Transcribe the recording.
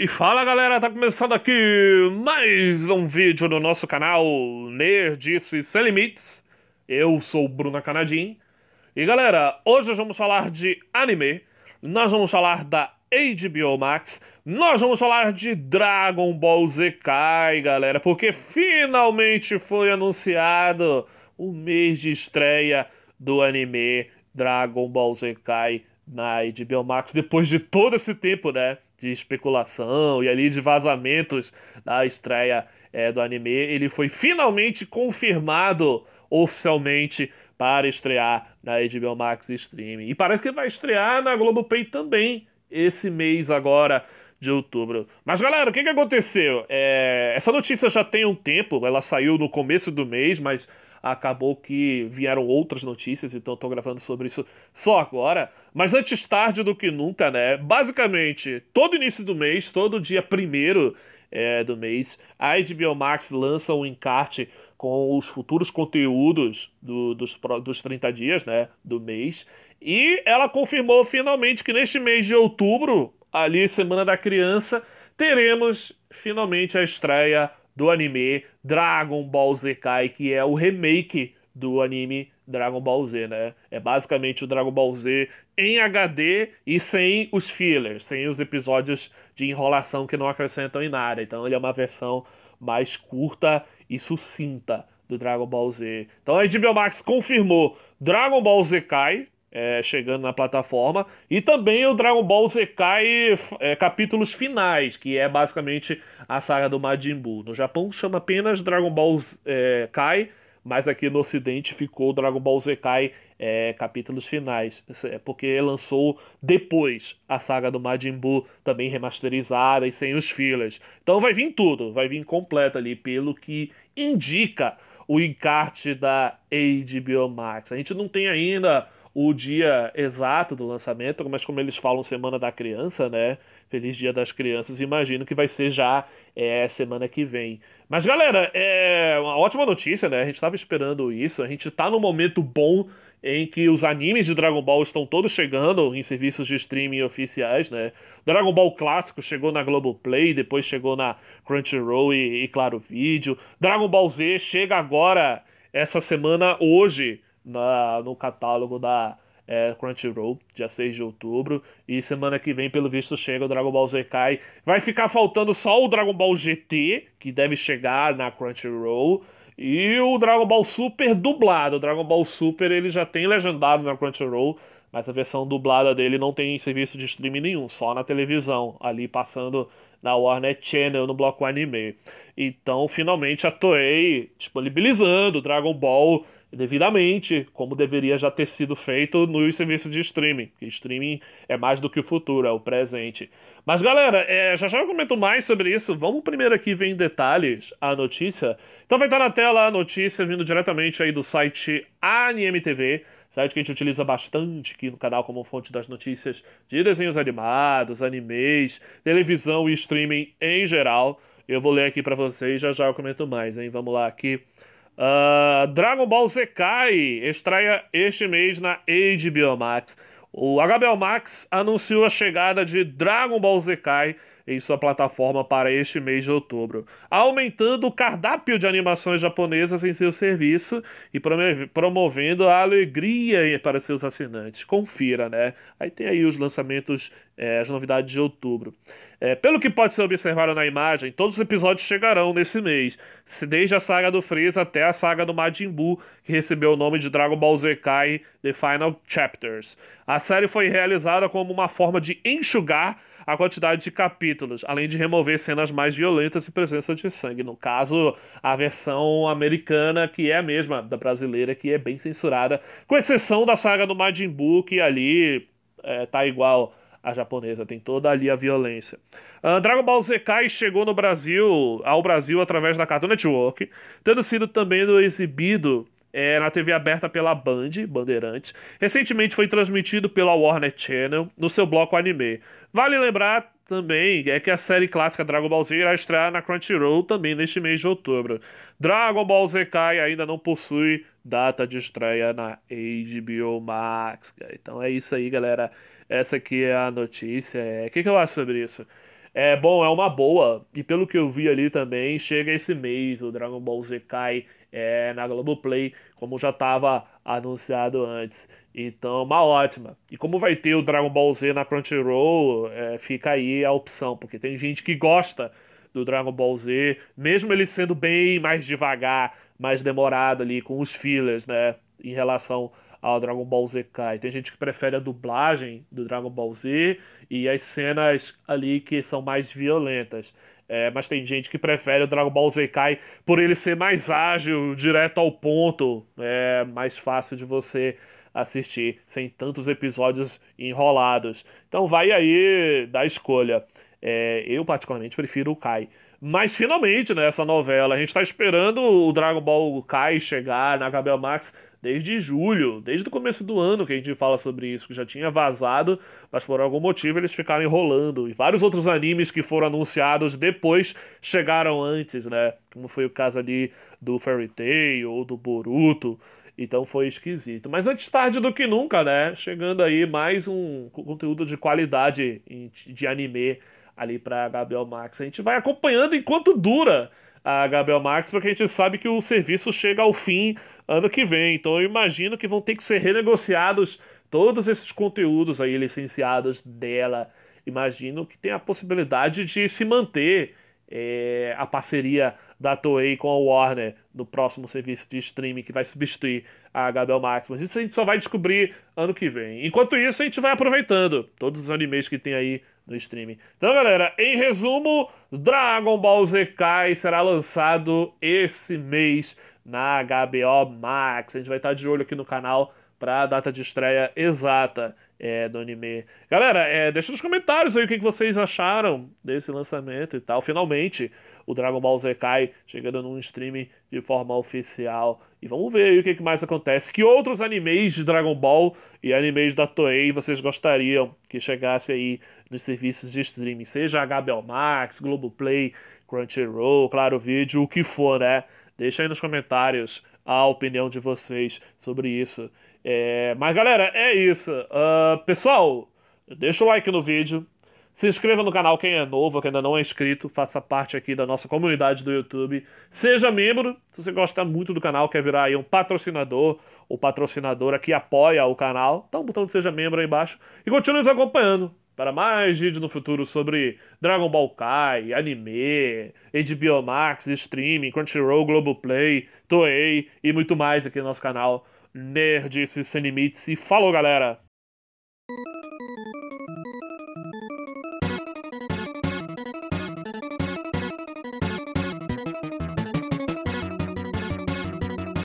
E fala galera, tá começando aqui mais um vídeo no nosso canal Nerd Isso e Sem Limites. Eu sou o Bruna Canadim. E galera, hoje nós vamos falar de anime, nós vamos falar da HBO Max, nós vamos falar de Dragon Ball Z Kai, galera, porque finalmente foi anunciado o mês de estreia do anime Dragon Ball Z Kai na HBO Max, depois de todo esse tempo, né? de especulação e ali de vazamentos da estreia é, do anime, ele foi finalmente confirmado oficialmente para estrear na HBO Max Stream. E parece que vai estrear na Pay também esse mês agora de outubro. Mas galera, o que, que aconteceu? É... Essa notícia já tem um tempo, ela saiu no começo do mês, mas acabou que vieram outras notícias, então eu tô gravando sobre isso só agora. Mas antes tarde do que nunca, né? Basicamente, todo início do mês, todo dia primeiro é, do mês, a HBO Max lança um encarte com os futuros conteúdos do, dos, dos 30 dias, né? Do mês. E ela confirmou finalmente que neste mês de outubro, ali, Semana da Criança, teremos finalmente a estreia do anime Dragon Ball Z Kai, que é o remake do anime Dragon Ball Z, né? É basicamente o Dragon Ball Z em HD e sem os fillers, sem os episódios de enrolação que não acrescentam em nada. Então ele é uma versão mais curta e sucinta do Dragon Ball Z. Então a HBO Max confirmou Dragon Ball Z Kai, é, chegando na plataforma. E também o Dragon Ball Z é, Capítulos Finais, que é basicamente a saga do Majin Buu. No Japão chama apenas Dragon Ball é, Kai, mas aqui no ocidente ficou Dragon Ball Z é, Capítulos Finais, é, porque lançou depois a saga do Majin Buu, também remasterizada e sem os fillers. Então vai vir tudo, vai vir completa ali, pelo que indica o encarte da HBO Max. A gente não tem ainda o dia exato do lançamento, mas como eles falam Semana da Criança, né? Feliz Dia das Crianças, imagino que vai ser já é, semana que vem. Mas galera, é uma ótima notícia, né? A gente estava esperando isso, a gente está num momento bom em que os animes de Dragon Ball estão todos chegando em serviços de streaming oficiais, né? Dragon Ball clássico chegou na Globoplay, depois chegou na Crunchyroll e, e claro, vídeo. Dragon Ball Z chega agora essa semana hoje na, no catálogo da é, Crunchyroll, dia 6 de outubro. E semana que vem, pelo visto, chega o Dragon Ball Z Kai. Vai ficar faltando só o Dragon Ball GT, que deve chegar na Crunchyroll. E o Dragon Ball Super dublado. O Dragon Ball Super ele já tem legendado na Crunchyroll, mas a versão dublada dele não tem serviço de streaming nenhum, só na televisão, ali passando na Warner Channel no bloco anime. Então, finalmente a Toei disponibilizando o Dragon Ball devidamente, como deveria já ter sido feito nos serviços de streaming, porque streaming é mais do que o futuro, é o presente. Mas galera, é, já já eu comento mais sobre isso, vamos primeiro aqui ver em detalhes a notícia. Então vai estar na tela a notícia vindo diretamente aí do site AnimeTV, site que a gente utiliza bastante aqui no canal como fonte das notícias de desenhos animados, animes, televisão e streaming em geral. Eu vou ler aqui para vocês, já já eu comento mais, hein? Vamos lá aqui. Uh, Dragon Ball Z Kai estreia este mês na HBO Max. O HBO Max anunciou a chegada de Dragon Ball Z Kai em sua plataforma para este mês de outubro, aumentando o cardápio de animações japonesas em seu serviço e promovendo a alegria para seus assinantes. Confira, né? Aí tem aí os lançamentos é, as novidades de outubro. É, pelo que pode ser observado na imagem, todos os episódios chegarão nesse mês, desde a saga do Freeza até a saga do Majin Buu, que recebeu o nome de Dragon Ball Z Kai The Final Chapters. A série foi realizada como uma forma de enxugar a quantidade de capítulos, além de remover cenas mais violentas e presença de sangue. No caso, a versão americana, que é a mesma da brasileira, que é bem censurada, com exceção da saga do Majin Buu, que ali é, tá igual a japonesa, tem toda ali a violência. Uh, Dragon Ball Z Kai chegou no Brasil, ao Brasil através da Cartoon Network, tendo sido também exibido é, na TV aberta pela Band, Bandeirantes. Recentemente foi transmitido pela Warner Channel no seu bloco anime. Vale lembrar também é que a série clássica Dragon Ball Z irá estrear na Crunchyroll também neste mês de outubro. Dragon Ball Z Kai ainda não possui data de estreia na HBO Max. Né? Então é isso aí, galera. Essa aqui é a notícia. É, o é... que, que eu acho sobre isso? É bom, é uma boa. E pelo que eu vi ali também, chega esse mês o Dragon Ball Z Kai é, na Globoplay, como já estava anunciado antes. Então, uma ótima. E como vai ter o Dragon Ball Z na Crunchyroll, é, fica aí a opção, porque tem gente que gosta do Dragon Ball Z, mesmo ele sendo bem mais devagar, mais demorado ali com os fillers, né, em relação ao ah, Dragon Ball Z Kai. Tem gente que prefere a dublagem do Dragon Ball Z e as cenas ali que são mais violentas. É, mas tem gente que prefere o Dragon Ball Z Kai por ele ser mais ágil, direto ao ponto, é mais fácil de você assistir sem tantos episódios enrolados. Então vai aí da escolha. É, eu, particularmente, prefiro o Kai. Mas finalmente, nessa né, novela, a gente tá esperando o Dragon Ball Kai chegar na Gabriel Max desde julho, desde o começo do ano que a gente fala sobre isso, que já tinha vazado, mas por algum motivo eles ficaram enrolando. E vários outros animes que foram anunciados depois chegaram antes, né? Como foi o caso ali do Fairy Tail ou do Boruto. Então foi esquisito. Mas antes tarde do que nunca, né? Chegando aí mais um conteúdo de qualidade de anime ali para a Gabriel Max. A gente vai acompanhando enquanto dura a Gabriel Max, porque a gente sabe que o serviço chega ao fim ano que vem. Então eu imagino que vão ter que ser renegociados todos esses conteúdos aí licenciados dela. Imagino que tem a possibilidade de se manter é, a parceria da Toei com a Warner no próximo serviço de streaming que vai substituir a Gabriel Max. Mas isso a gente só vai descobrir ano que vem. Enquanto isso, a gente vai aproveitando todos os animes que tem aí do streaming. Então, galera, em resumo, Dragon Ball Z Kai será lançado esse mês na HBO Max. A gente vai estar de olho aqui no canal para a data de estreia exata é, do anime. Galera, é, deixa nos comentários aí o que, que vocês acharam desse lançamento e tal. Finalmente, o Dragon Ball Z Kai chegando num streaming de forma oficial. E vamos ver aí o que mais acontece. Que outros animes de Dragon Ball e animes da Toei vocês gostariam que chegasse aí nos serviços de streaming? Seja HBO Max, Globoplay, Crunchyroll, Claro Vídeo, o que for, né? Deixa aí nos comentários a opinião de vocês sobre isso. É... Mas galera, é isso. Uh, pessoal, deixa o like no vídeo. Se inscreva no canal quem é novo, quem ainda não é inscrito, faça parte aqui da nossa comunidade do YouTube. Seja membro, se você gosta muito do canal, quer virar aí um patrocinador ou patrocinadora que apoia o canal, dá um botão de seja membro aí embaixo e continue nos acompanhando para mais vídeos no futuro sobre Dragon Ball Kai, anime, HBO Max, streaming, Crunchyroll, Globoplay, Toei e muito mais aqui no nosso canal nerd Sem Limites. E falou, galera!